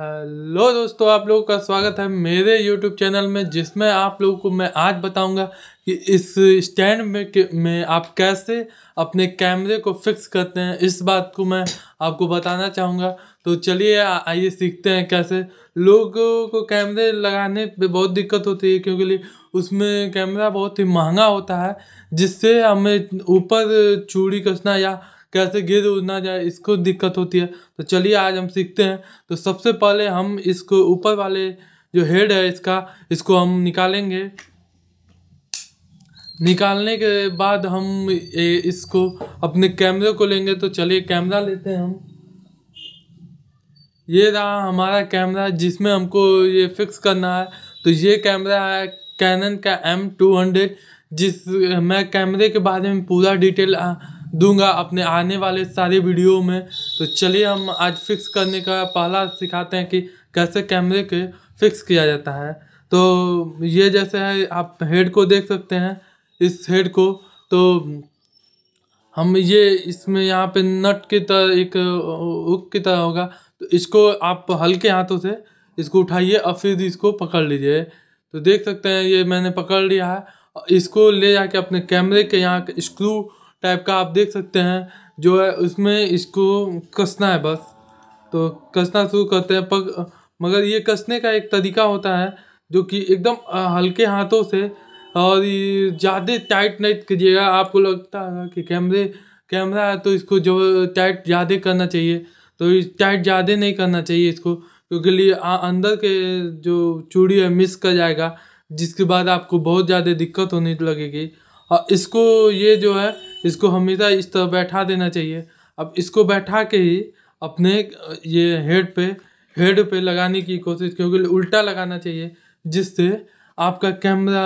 hello दोस्तों आप लोगों का स्वागत है मेरे यूट्यूब चैनल में जिसमें आप लोगों को मैं आज बताऊंगा कि इस स्टैंड में में आप कैसे अपने कैमरे को फिक्स करते हैं इस बात को मैं आपको बताना चाहूँगा तो चलिए आइए सीखते हैं कैसे लोगों को कैमरे लगाने पे बहुत दिक्कत होती है क्योंकि उसमें कैमरा बहुत ही महंगा होता है जिससे हमें ऊपर चूड़ी कसना या कैसे गिर उड़ना ना जाए इसको दिक्कत होती है तो चलिए आज हम सीखते हैं तो सबसे पहले हम इसको ऊपर वाले जो हेड है इसका इसको हम निकालेंगे निकालने के बाद हम इसको अपने कैमरे को लेंगे तो चलिए कैमरा लेते हैं हम ये रहा हमारा कैमरा जिसमें हमको ये फिक्स करना है तो ये कैमरा है कैनन का एम टू हंड्रेड जिस मैं कैमरे के बारे में पूरा डिटेल आ, दूंगा अपने आने वाले सारे वीडियो में तो चलिए हम आज फिक्स करने का पहला सिखाते हैं कि कैसे कैमरे के फिक्स किया जाता है तो ये जैसे है आप हेड को देख सकते हैं इस हेड को तो हम ये इसमें यहाँ पे नट की तरह एक उक की तरह होगा तो इसको आप हल्के हाथों से इसको उठाइए और फिर इसको पकड़ लीजिए तो देख सकते हैं ये मैंने पकड़ लिया है इसको ले जाके अपने कैमरे के यहाँ स्क्रू टाइप का आप देख सकते हैं जो है उसमें इसको कसना है बस तो कसना शुरू करते हैं पग मगर ये कसने का एक तरीका होता है जो कि एकदम हल्के हाथों से और ज़्यादा टाइट नहीं कीजिएगा आपको लगता है कि कैमरे कैमरा है तो इसको जो टाइट ज़्यादा करना चाहिए तो टाइट ज़्यादा नहीं करना चाहिए इसको क्योंकि लिए अंदर के जो चूड़ी है मिस कर जाएगा जिसके बाद आपको बहुत ज़्यादा दिक्कत होने लगेगी और इसको ये जो है इसको हमेशा इस तरह बैठा देना चाहिए अब इसको बैठा के ही अपने ये हेड पे हेड पे लगाने की कोशिश क्योंकि उल्टा लगाना चाहिए जिससे आपका कैमरा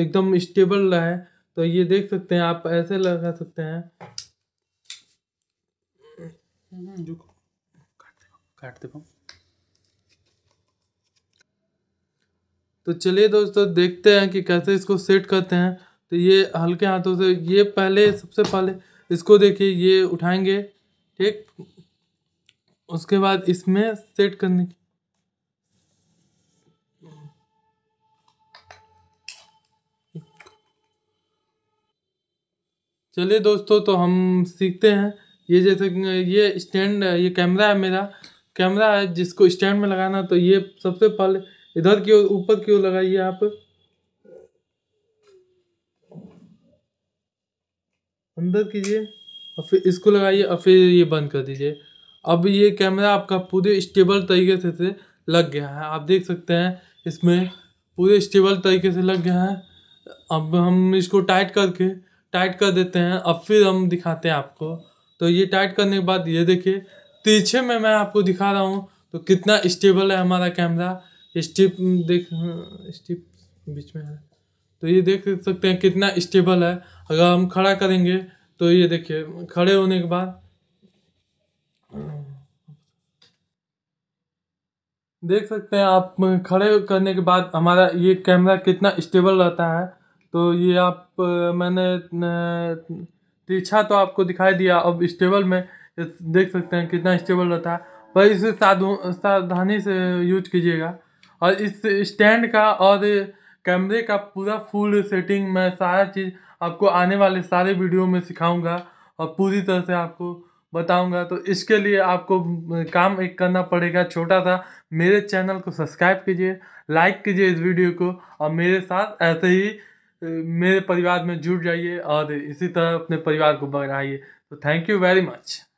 एकदम स्टेबल रहे तो ये देख सकते हैं आप ऐसे लगा सकते हैं तो चलिए दोस्तों देखते हैं कि कैसे इसको सेट करते हैं तो ये हल्के हाथों से ये पहले सबसे पहले इसको देखिए ये उठाएंगे ठीक उसके बाद इसमें सेट करने की चलिए दोस्तों तो हम सीखते हैं ये जैसे ये स्टैंड ये कैमरा है मेरा कैमरा है जिसको स्टैंड में लगाना तो ये सबसे पहले इधर की ओर ऊपर की ओर लगाइए आप अंदर कीजिए और फिर इसको लगाइए और फिर ये बंद कर दीजिए अब ये कैमरा आपका पूरे स्टेबल तरीके से, से लग गया है आप देख सकते हैं इसमें पूरे स्टेबल तरीके से लग गया है अब हम इसको टाइट करके टाइट कर देते हैं अब फिर हम दिखाते हैं आपको तो ये टाइट करने के बाद ये देखिए पीछे में मैं आपको दिखा रहा हूँ तो कितना स्टेबल है हमारा कैमरा स्टिप देख स्टिप बीच में है तो ये देख सकते हैं कितना स्टेबल है अगर हम खड़ा करेंगे तो ये देखिए खड़े होने के बाद देख सकते हैं आप खड़े करने के बाद हमारा ये कैमरा कितना स्टेबल रहता है तो ये आप मैंने तिरछा तो आपको दिखाई दिया अब स्टेबल में देख सकते हैं कितना स्टेबल रहता है पर इसे साधु सावधानी से यूज कीजिएगा और इस स्टैंड का और कैमरे का पूरा फुल सेटिंग मैं सारा चीज़ आपको आने वाले सारे वीडियो में सिखाऊंगा और पूरी तरह से आपको बताऊंगा तो इसके लिए आपको काम एक करना पड़ेगा छोटा सा मेरे चैनल को सब्सक्राइब कीजिए लाइक कीजिए इस वीडियो को और मेरे साथ ऐसे ही मेरे परिवार में जुड़ जाइए और इसी तरह अपने परिवार को बढ़ाइए तो थैंक यू वेरी मच